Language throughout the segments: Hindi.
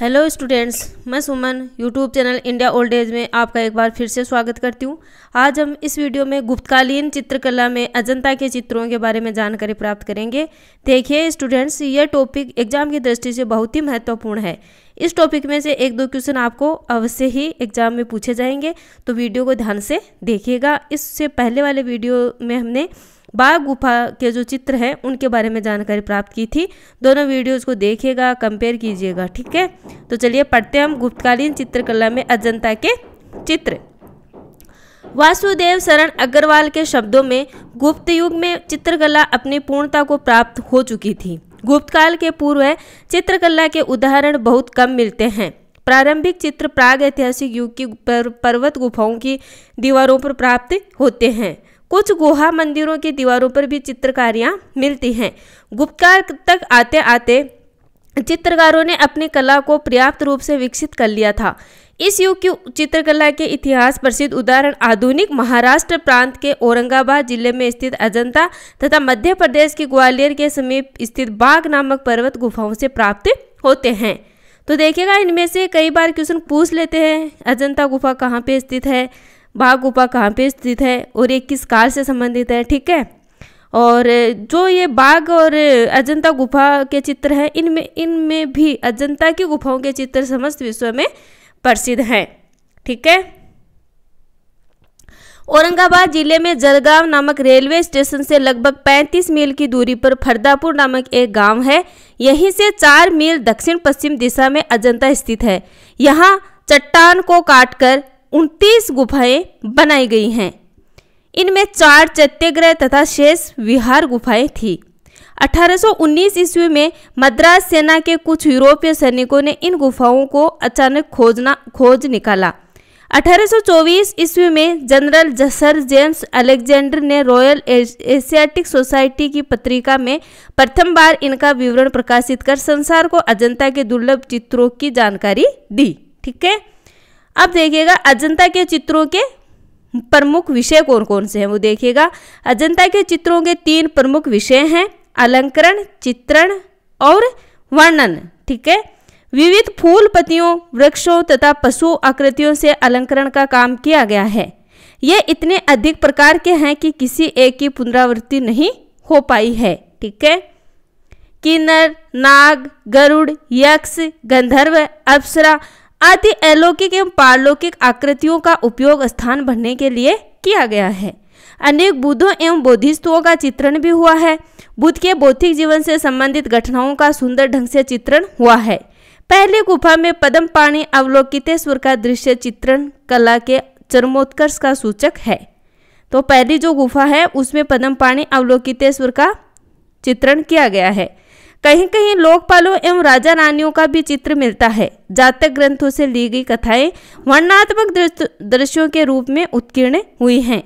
हेलो स्टूडेंट्स मैं Suman YouTube channel India old age में आपका एक बार फिर से स्वागत करती हूँ आज हम इस वीडियो में गुप्तकालीन चित्रकला में अजंता के चित्रों के बारे में जानकारी प्राप्त करेंगे देखिए स्टूडेंट्स यह टॉपिक एग्जाम की दृष्टि से बहुत ही महत्वपूर्ण है इस टॉपिक में से एक दो क्वेश्चन आपको अवश्य ही एग्जाम में पूछे जाएंगे तो वीडियो को ध्यान से देखिएगा इससे पहले वाले वीडियो में हमने बाघ गुफा के जो चित्र हैं उनके बारे में जानकारी प्राप्त की थी दोनों वीडियोज़ को देखिएगा कंपेयर कीजिएगा ठीक है तो चलिए पढ़ते हैं हम गुप्तकालीन चित्रकला में अजंता के चित्र वासुदेव शरण अग्रवाल के शब्दों में गुप्त युग में चित्रकला अपनी पूर्णता को प्राप्त हो चुकी थी गुप्तकाल के पूर्व चित्रकला के उदाहरण बहुत कम मिलते हैं प्रारंभिक चित्र प्राग ऐतिहासिक युग की पर्वत गुफाओं की दीवारों पर प्राप्त होते हैं कुछ गुहा मंदिरों की दीवारों पर भी चित्रकारियाँ मिलती हैं गुप्तकाल तक आते आते चित्रकारों ने अपनी कला को पर्याप्त रूप से विकसित कर लिया था इस युग की चित्रकला के इतिहास प्रसिद्ध उदाहरण आधुनिक महाराष्ट्र प्रांत के औरंगाबाद जिले में स्थित अजंता तथा मध्य प्रदेश के ग्वालियर के समीप स्थित बाघ नामक पर्वत गुफाओं से प्राप्त होते हैं तो देखिएगा इनमें से कई बार क्वेश्चन पूछ लेते हैं अजंता गुफा कहाँ पे स्थित है बाघ गुफा कहाँ पे स्थित है और ये किस काल से संबंधित है ठीक है और जो ये बाघ और अजंता गुफा के चित्र हैं इनमें इनमें भी अजंता की गुफाओं के चित्र समस्त विश्व में प्रसिद्ध हैं ठीक है औरंगाबाद जिले में जलगांव नामक रेलवे स्टेशन से लगभग 35 मील की दूरी पर फरदापुर नामक एक गांव है यहीं से चार मील दक्षिण पश्चिम दिशा में अजंता स्थित है यहाँ चट्टान को काटकर उनतीस गुफाएं बनाई गई हैं इनमें चार चैत्यग्रह तथा शेष विहार गुफाएं थी 1819 ईस्वी में मद्रास सेना के कुछ यूरोपीय सैनिकों ने इन गुफाओं को अचानक खोजना खोज निकाला 1824 ईस्वी में जनरल जसर जेम्स अलेक्जेंडर ने रॉयल एशियाटिक सोसाइटी की पत्रिका में प्रथम बार इनका विवरण प्रकाशित कर संसार को अजंता के दुर्लभ चित्रों की जानकारी दी ठीक है अब देखिएगा अजंता के चित्रों के प्रमुख विषय कौन कौन से हैं वो देखिएगा अजंता के चित्रों के तीन प्रमुख विषय हैं अलंकरण चित्रण और वर्णन ठीक है विविध फूल पतियों वृक्षों तथा पशु आकृतियों से अलंकरण का काम किया गया है ये इतने अधिक प्रकार के हैं कि किसी एक की पुनरावृत्ति नहीं हो पाई है ठीक है किन्नर नाग गरुड़ यक्ष गंधर्व अप्सरा आदि अलौकिक एवं पारलौकिक आकृतियों का उपयोग स्थान भरने के लिए किया गया है अनेक बुद्धों एवं बोधिस्तुओं का चित्रण भी हुआ है बुद्ध के बौद्धिक जीवन से संबंधित घटनाओं का सुंदर ढंग से चित्रण हुआ है पहले गुफा में पदम पाणी अवलोकितेश्वर का दृश्य चित्रण कला के चरमोत्कर्ष का सूचक है तो पहली जो गुफा है उसमें पदम पाणी अवलोकितेश्वर का चित्रण किया गया है कहीं कहीं लोकपालों एवं राजा रानियों का भी चित्र मिलता है जातक ग्रंथों से ली गई कथाएं वर्णात्मक दृश्यों के रूप में उत्कीर्ण हुई हैं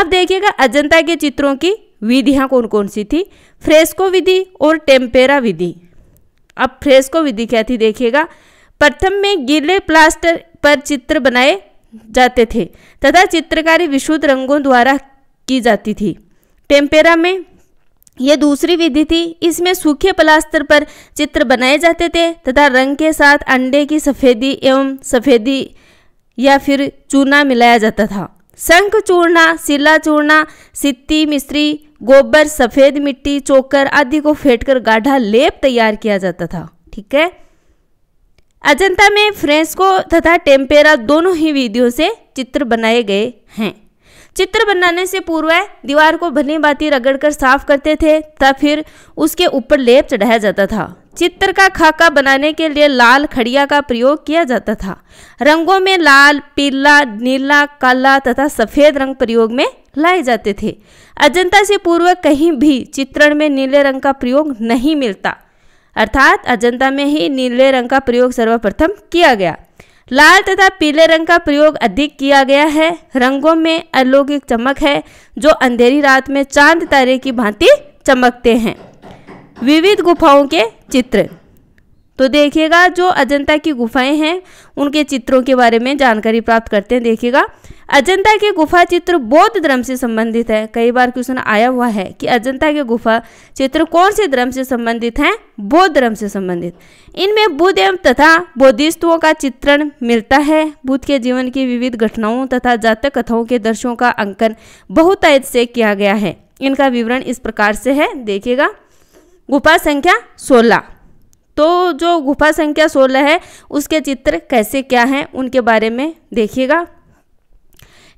अब देखिएगा अजंता के चित्रों की विधियाँ कौन कौन सी थी फ्रेस्को विधि और टेम्पेरा विधि अब फ्रेस्को विधि क्या थी देखिएगा प्रथम में गीले प्लास्टर पर चित्र बनाए जाते थे तथा चित्रकारी विशुद्ध रंगों द्वारा की जाती थी टेम्पेरा में ये दूसरी विधि थी इसमें सूखे प्लास्टर पर चित्र बनाए जाते थे तथा रंग के साथ अंडे की सफ़ेदी एवं सफ़ेदी या फिर चूना मिलाया जाता था शंख चूर्ण सिला चूर्णा सित्ती मिश्री गोबर सफ़ेद मिट्टी चोकर आदि को फेंटकर गाढ़ा लेप तैयार किया जाता था ठीक है अजंता में फ्रेस्को तथा टेम्पेरा दोनों ही विधियों से चित्र बनाए गए हैं चित्र बनाने से पूर्व दीवार को भली बाती रगड़कर साफ करते थे तब फिर उसके ऊपर लेप चढ़ाया जाता था चित्र का खाका बनाने के लिए लाल खड़िया का प्रयोग किया जाता था रंगों में लाल पीला नीला काला तथा सफ़ेद रंग प्रयोग में लाए जाते थे अजंता से पूर्व कहीं भी चित्रण में नीले रंग का प्रयोग नहीं मिलता अर्थात अजंता में ही नीले रंग का प्रयोग सर्वप्रथम किया गया लाल तथा पीले रंग का प्रयोग अधिक किया गया है रंगों में अलौकिक चमक है जो अंधेरी रात में चांद तारे की भांति चमकते हैं विविध गुफाओं के चित्र तो देखिएगा जो अजंता की गुफाएं हैं उनके चित्रों के बारे में जानकारी प्राप्त करते हैं देखिएगा अजंता के गुफा चित्र बौद्ध धर्म से संबंधित है कई बार क्वेश्चन आया हुआ है कि अजंता के गुफा चित्र कौन से धर्म से संबंधित हैं बौद्ध धर्म से संबंधित इनमें बुद्ध एवं तथा बौद्धिस्तुओं का चित्रण मिलता है बुद्ध के जीवन की विविध घटनाओं तथा जातक कथाओं के दर्शों का अंकन बहुतायत से किया गया है इनका विवरण इस प्रकार से है देखिएगा गुफा संख्या सोलह तो जो गुफा संख्या सोलह है उसके चित्र कैसे क्या हैं उनके बारे में देखिएगा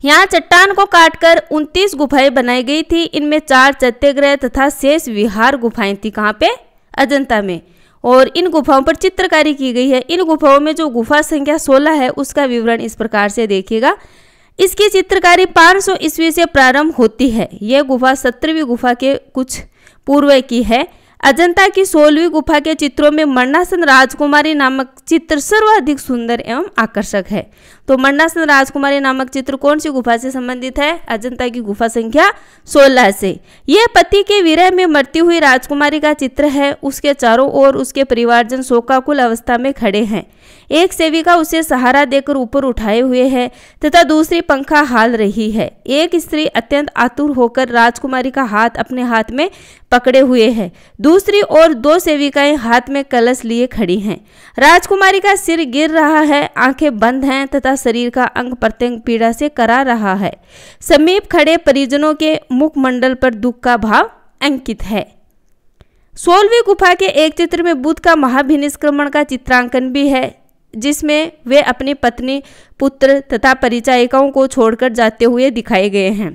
यहाँ चट्टान को काटकर 29 गुफाएं बनाई गई थी इनमें चार चत्यग्रह तथा शेष विहार गुफाएं थी कहाँ पे अजंता में और इन गुफाओं पर चित्रकारी की गई है इन गुफाओं में जो गुफा संख्या 16 है उसका विवरण इस प्रकार से देखिएगा इसकी चित्रकारी 500 सौ ईस्वी से प्रारंभ होती है यह गुफा सत्रहवीं गुफा के कुछ पूर्व की है अजंता की सोलवी गुफा के चित्रों में मरणासन राजकुमारी नामक चित्र सर्वाधिक सुंदर एवं आकर्षक है तो मरणासन राजकुमारी नामक चित्र कौन सी गुफा से संबंधित है अजंता की गुफा संख्या 16 से यह पति के विरह में मरती हुई राजकुमारी का चित्र है उसके चारों ओर उसके परिवारजन शोकाकुल अवस्था में खड़े हैं एक सेविका उसे सहारा देकर ऊपर उठाए हुए है तथा दूसरी पंखा हाल रही है एक स्त्री अत्यंत आतुर होकर राजकुमारी का हाथ अपने हाथ में पकड़े हुए है दूसरी ओर दो सेविकाएं हाथ में कलश लिए खड़ी हैं राजकुमारी का सिर गिर रहा है आंखें बंद हैं तथा शरीर का अंग प्रत्यंग पीड़ा से करा रहा है समीप खड़े परिजनों के मुखमंडल पर दुख का भाव अंकित है सोलवी गुफा के एक चित्र में बुद्ध का महाभिनिष्क्रमण का चित्रांकन भी है जिसमें वे अपनी पत्नी पुत्र तथा परिचायिकाओं को छोड़कर जाते हुए दिखाए गए हैं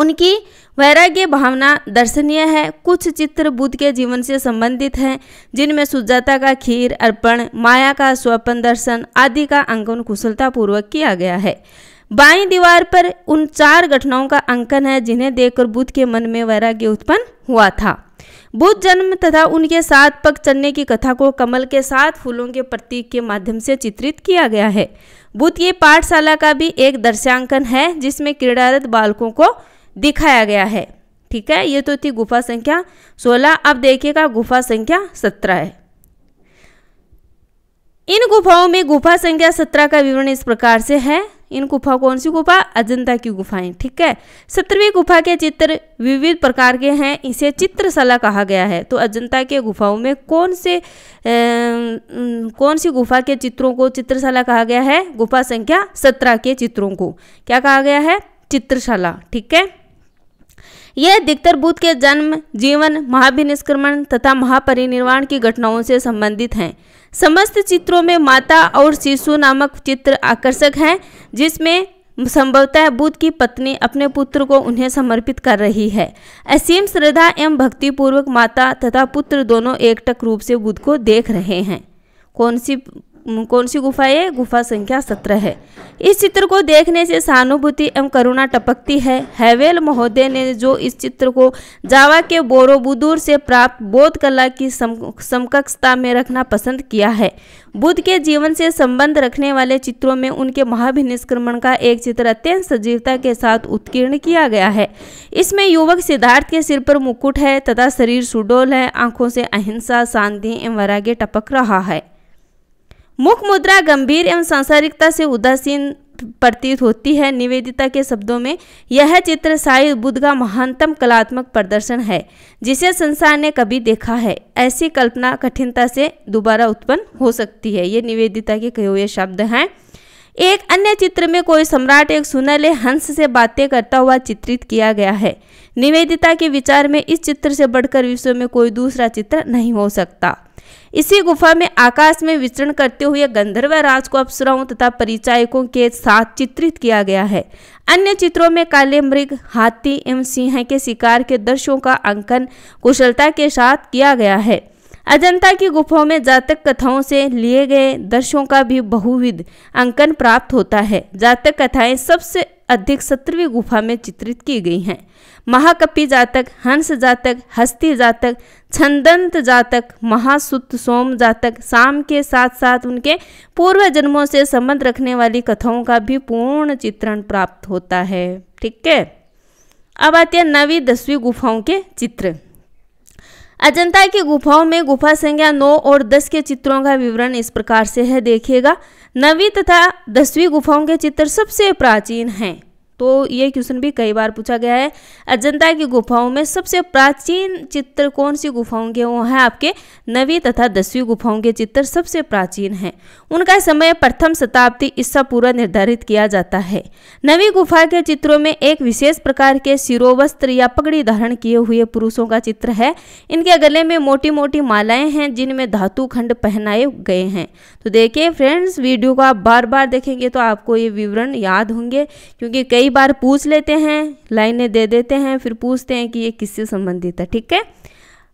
उनकी वैराग्य भावना दर्शनीय है कुछ चित्र बुद्ध के जीवन से संबंधित हैं जिनमें सुजाता का खीर अर्पण माया का स्वपन दर्शन आदि का अंकन कुशलतापूर्वक किया गया है बाई दीवार पर उन चार घटनाओं का अंकन है जिन्हें देखकर बुद्ध के मन में वैराग्य उत्पन्न हुआ था बुद्ध जन्म तथा उनके साथ पग चलने की कथा को कमल के साथ फूलों के प्रतीक के माध्यम से चित्रित किया गया है बुद्ध की पाठशाला का भी एक दृश्यांकन है जिसमें क्रीडारत बालकों को दिखाया गया है ठीक है ये तो थी गुफा संख्या सोलह अब देखिएगा गुफा संख्या सत्रह है इन गुफाओं में गुफा संख्या सत्रह का विवरण इस प्रकार से है इन गुफा कौन सी गुफा अजंता की गुफाएं ठीक है सत्रहवीं गुफा के चित्र विविध प्रकार के हैं इसे चित्रशाला कहा गया है तो अजंता के गुफाओं में कौन से ए, कौन सी गुफा के चित्रों को चित्रशाला कहा गया है गुफा संख्या सत्रह के चित्रों को क्या कहा गया है चित्रशाला ठीक है यह अधिकतर बुद्ध के जन्म जीवन महाभिनिष्क्रमण तथा महापरिनिर्वाण की घटनाओं से संबंधित हैं समस्त चित्रों में माता और शिशु नामक चित्र आकर्षक हैं जिसमें संभवतः बुद्ध की पत्नी अपने पुत्र को उन्हें समर्पित कर रही है असीम श्रद्धा एवं भक्तिपूर्वक माता तथा पुत्र दोनों एकटक रूप से बुद्ध को देख रहे हैं कौन सी कौन सी गुफा है गुफा संख्या सत्रह है इस चित्र को देखने से सहानुभूति एवं करुणा टपकती है हैवेल महोदय ने जो इस चित्र को जावा के बोरोबुदूर से प्राप्त बौद्ध कला की सम, समकक्षता में रखना पसंद किया है बुद्ध के जीवन से संबंध रखने वाले चित्रों में उनके महाभिनिष्क्रमण का एक चित्र अत्यंत सजीवता के साथ उत्कीर्ण किया गया है इसमें युवक सिद्धार्थ के सिर पर मुकुट है तथा शरीर सुडोल है आंखों से अहिंसा शांति एवं वराग्य टपक रहा है मुख मुद्रा गंभीर एवं सांसारिकता से उदासीन प्रतीत होती है निवेदिता के शब्दों में यह चित्र साई बुद्ध का महानतम कलात्मक प्रदर्शन है जिसे संसार ने कभी देखा है ऐसी कल्पना कठिनता से दोबारा उत्पन्न हो सकती है ये निवेदिता के कहे हुए शब्द हैं एक अन्य चित्र में कोई सम्राट एक सुनहले हंस से बातें करता हुआ चित्रित किया गया है निवेदिता के विचार में इस चित्र से बढ़कर विश्व में कोई दूसरा चित्र नहीं हो सकता इसी गुफा में आकाश में विचरण करते हुए गंधर्व राज को अप्सराओं तथा परिचायकों के साथ चित्रित किया गया है अन्य चित्रों में काले मृग हाथी एवं सिंह के शिकार के दृश्यों का अंकन कुशलता के साथ किया गया है अजंता की गुफाओं में जातक कथाओं से लिए गए दर्शों का भी बहुविध अंकन प्राप्त होता है जातक कथाएं सबसे अधिक सत्रहवीं गुफा में चित्रित की गई हैं महाकपि जातक हंस जातक हस्ती जातक छंदंत जातक महासुत सोम जातक शाम के साथ साथ उनके पूर्व जन्मों से संबंध रखने वाली कथाओं का भी पूर्ण चित्रण प्राप्त होता है ठीक है अब आते हैं नवी दसवीं गुफाओं के चित्र अजंता की गुफाओं में गुफा संख्या नौ और दस के चित्रों का विवरण इस प्रकार से है देखिएगा नवी तथा दसवीं गुफाओं के चित्र सबसे प्राचीन हैं तो ये क्वेश्चन भी कई बार पूछा गया है अजंता की गुफाओं में सबसे प्राचीन चित्र कौन सी गुफाओं के वो हैं आपके नवी तथा दसवीं गुफाओं के चित्र सबसे प्राचीन हैं उनका समय प्रथम शताब्दी ईसा पूर्व निर्धारित किया जाता है नवी गुफा के चित्रों में एक विशेष प्रकार के शिरोवस्त्र या पगड़ी धारण किए हुए पुरुषों का चित्र है इनके गले में मोटी मोटी मालाएं हैं जिनमें धातु खंड पहनाए गए हैं तो देखिए फ्रेंड्स वीडियो को आप बार बार देखेंगे तो आपको ये विवरण याद होंगे क्योंकि कई कई बार पूछ लेते हैं लाइनें दे देते हैं फिर पूछते हैं कि ये किससे संबंधित है ठीक है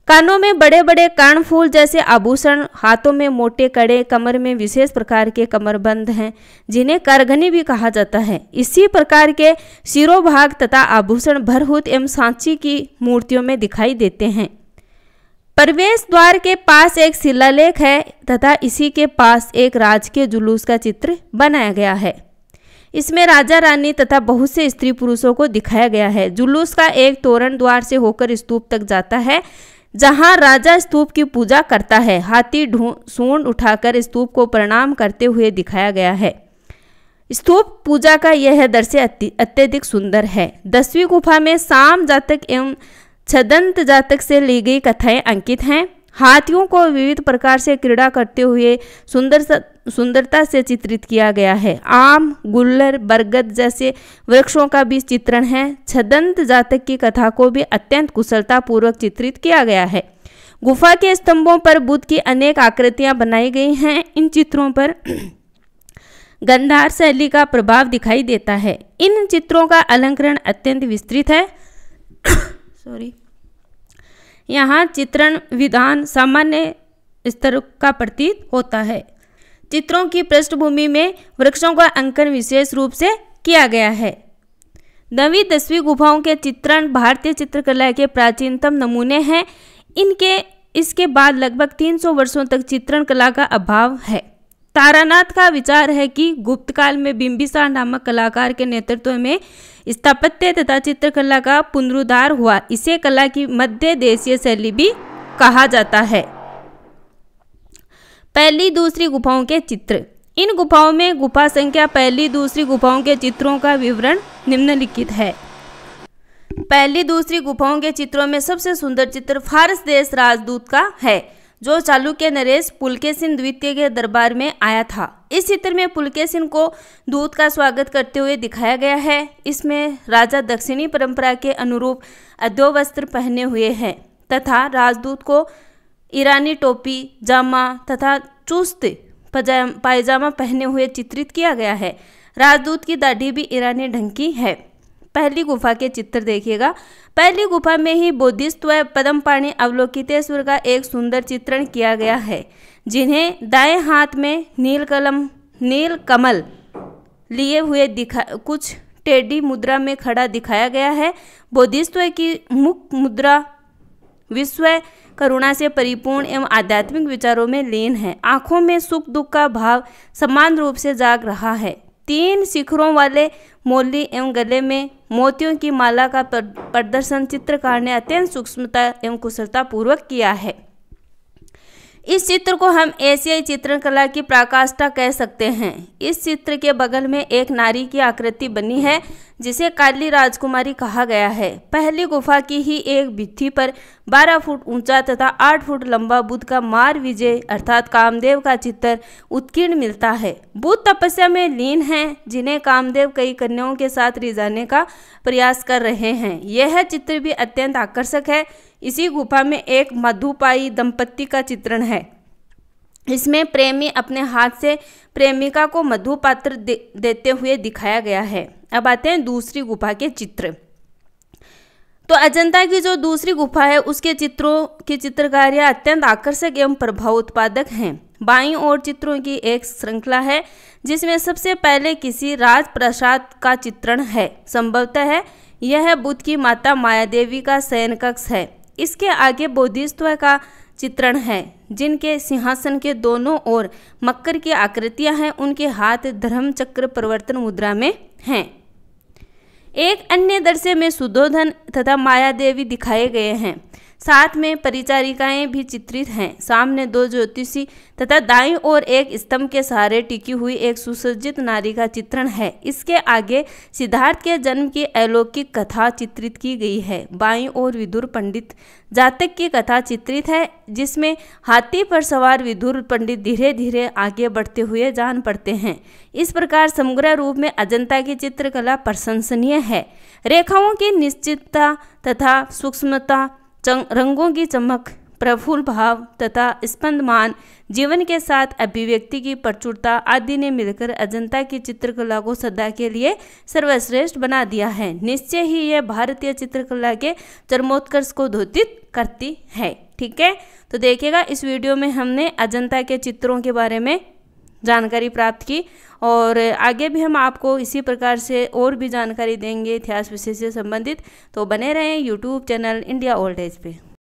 कानों में बड़े बड़े फूल जैसे आभूषण हाथों में मोटे कड़े कमर में विशेष प्रकार के कमरबंद हैं जिन्हें करघनी भी कहा जाता है इसी प्रकार के शिरोभाग तथा आभूषण भरहूत एवं सांची की मूर्तियों में दिखाई देते हैं प्रवेश द्वार के पास एक शिलालेख है तथा इसी के पास एक राजकीय जुलूस का चित्र बनाया गया है इसमें राजा रानी तथा बहुत से स्त्री पुरुषों को दिखाया गया है जुलूस का एक तोरण द्वार से होकर स्तूप तक जाता है जहां राजा स्तूप की पूजा करता है हाथी सूंड उठाकर स्तूप को प्रणाम करते हुए दिखाया गया है स्तूप पूजा का यह दृश्य अत्यधिक सुंदर है दसवीं गुफा में साम जातक एवं छदंत जातक से ली गई कथाएं अंकित हैं हाथियों को विविध प्रकार से क्रीड़ा करते हुए सुंदर सुंदरता से चित्रित किया गया है आम गुल्लर बरगद जैसे वृक्षों का भी चित्रण है छदंत जातक की कथा को भी अत्यंत कुशलतापूर्वक चित्रित किया गया है गुफा के स्तंभों पर बुद्ध की अनेक आकृतियां बनाई गई हैं इन चित्रों पर गंधार शैली का प्रभाव दिखाई देता है इन चित्रों का अलंकरण अत्यंत विस्तृत है सॉरी यहाँ चित्रण विधान सामान्य स्तर का प्रतीत होता है चित्रों की पृष्ठभूमि में वृक्षों का अंकन विशेष रूप से किया गया है नवी दसवीं गुफाओं के चित्रण भारतीय चित्रकला के प्राचीनतम नमूने हैं इनके इसके बाद लगभग 300 वर्षों तक चित्रण कला का अभाव है तारानाथ का विचार है कि गुप्त काल में बिंबिसार नामक कलाकार के नेतृत्व में स्थापत्य तथा चित्रकला का पुनरुद्धार हुआ इसे कला की मध्य देशीय शैली भी कहा जाता है पहली दूसरी गुफाओं के चित्र इन गुफाओं में गुफा संख्या पहली दूसरी गुफाओं के चित्रों का विवरण निम्नलिखित है पहली दूसरी गुफाओं के चित्रों में सबसे सुंदर चित्र फारस देश राजदूत का है जो चालुक्य नरेश पुलकेसिन द्वितीय के दरबार में आया था इस चित्र में पुलकेसिन को दूत का स्वागत करते हुए दिखाया गया है इसमें राजा दक्षिणी परंपरा के अनुरूप अद्यो वस्त्र पहने हुए हैं तथा राजदूत को ईरानी टोपी जामा तथा चुस्त पायजामा पहने हुए चित्रित किया गया है राजदूत की दाढ़ी भी ईरानी ढंग की है पहली गुफा के चित्र देखिएगा पहली गुफा में ही बुद्धिस्ट व पदम पाणी अवलोकितेश्वर का एक सुंदर चित्रण किया गया है जिन्हें दाएं हाथ में नील कलम नील कमल लिए हुए दिखा कुछ टेडी मुद्रा में खड़ा दिखाया गया है बोधिस्व की मुख मुद्रा विश्व करुणा से परिपूर्ण एवं आध्यात्मिक विचारों में लीन है आंखों में सुख दुख का भाव समान रूप से जाग रहा है तीन शिखरों वाले मोली एवं गले में मोतियों की माला का प्रदर्शन चित्रकार ने अत्यंत सूक्ष्मता एवं कुशलतापूर्वक किया है इस चित्र को हम एशियाई चित्रकला की प्राकाष्ठा कह सकते हैं इस चित्र के बगल में एक नारी की आकृति बनी है जिसे काली राजकुमारी कहा गया है पहली गुफा की ही एक भित्ति पर 12 फुट ऊंचा तथा 8 फुट लंबा बुद्ध का मार विजय अर्थात कामदेव का चित्र उत्कीर्ण मिलता है बुद्ध तपस्या में लीन हैं जिन्हें कामदेव कई कन्याओं के साथ रिझाने का प्रयास कर रहे हैं यह चित्र भी अत्यंत आकर्षक है इसी गुफा में एक मधुपाई दंपत्ति का चित्रण है इसमें प्रेमी अपने हाथ से प्रेमिका को मधु पात्र दे, देते हुए दिखाया गया है अब आते हैं दूसरी गुफा के चित्र तो अजंता की जो दूसरी गुफा है उसके चित्रों की चित्रकारियाँ अत्यंत आकर्षक एवं प्रभाव उत्पादक हैं बाईं ओर चित्रों की एक श्रृंखला है जिसमें सबसे पहले किसी राजप्रसाद का चित्रण है संभवतः है यह बुद्ध की माता माया देवी का शयन कक्ष है इसके आगे बौद्धिस्व का चित्रण है जिनके सिंहासन के दोनों ओर मकर की आकृतियां हैं उनके हाथ धर्म चक्र प्रवर्तन मुद्रा में हैं एक अन्य दृश्य में सुदोधन तथा माया देवी दिखाए गए हैं साथ में परिचारिकाएं भी चित्रित हैं सामने दो ज्योतिषी तथा दाई ओर एक स्तंभ के सहारे टिकी हुई एक सुसज्जित नारी का चित्रण है इसके आगे सिद्धार्थ के जन्म की अलौकिक कथा चित्रित की गई है बाई ओर विदुर पंडित जातक की कथा चित्रित है जिसमें हाथी पर सवार विदुर पंडित धीरे धीरे आगे बढ़ते हुए जान पड़ते हैं इस प्रकार समग्र रूप में अजंता की चित्रकला प्रशंसनीय है रेखाओं की निश्चितता तथा सूक्ष्मता रंगों की चमक प्रफुल्ल भाव तथा स्पंदमान जीवन के साथ अभिव्यक्ति की प्रचुरता आदि ने मिलकर अजंता की चित्रकला को सदा के लिए सर्वश्रेष्ठ बना दिया है निश्चय ही यह भारतीय चित्रकला के चरमोत्कर्ष को धोतित करती है ठीक है तो देखिएगा इस वीडियो में हमने अजंता के चित्रों के बारे में जानकारी प्राप्त की और आगे भी हम आपको इसी प्रकार से और भी जानकारी देंगे इतिहास विषय से संबंधित तो बने रहें YouTube channel India old age पर